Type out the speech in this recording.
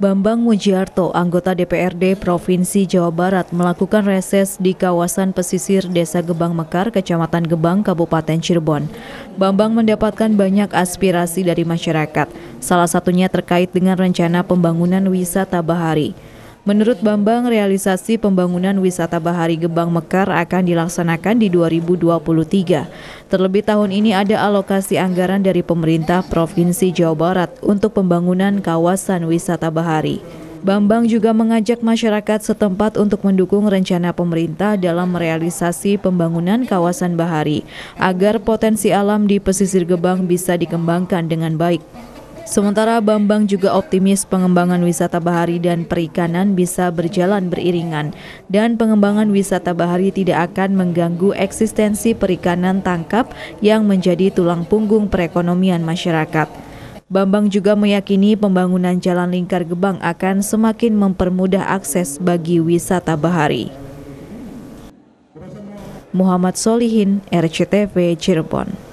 Bambang Mujiarto, anggota DPRD Provinsi Jawa Barat, melakukan reses di kawasan pesisir Desa Gebang Mekar, Kecamatan Gebang, Kabupaten Cirebon. Bambang mendapatkan banyak aspirasi dari masyarakat, salah satunya terkait dengan rencana pembangunan wisata bahari. Menurut Bambang, realisasi pembangunan wisata Bahari Gebang Mekar akan dilaksanakan di 2023. Terlebih tahun ini ada alokasi anggaran dari pemerintah Provinsi Jawa Barat untuk pembangunan kawasan wisata Bahari. Bambang juga mengajak masyarakat setempat untuk mendukung rencana pemerintah dalam merealisasi pembangunan kawasan bahari agar potensi alam di pesisir Gebang bisa dikembangkan dengan baik. Sementara Bambang juga optimis pengembangan wisata bahari dan perikanan bisa berjalan beriringan dan pengembangan wisata bahari tidak akan mengganggu eksistensi perikanan tangkap yang menjadi tulang punggung perekonomian masyarakat. Bambang juga meyakini pembangunan jalan lingkar gebang akan semakin mempermudah akses bagi wisata bahari. Muhammad Solihin, RCTV, Cirebon.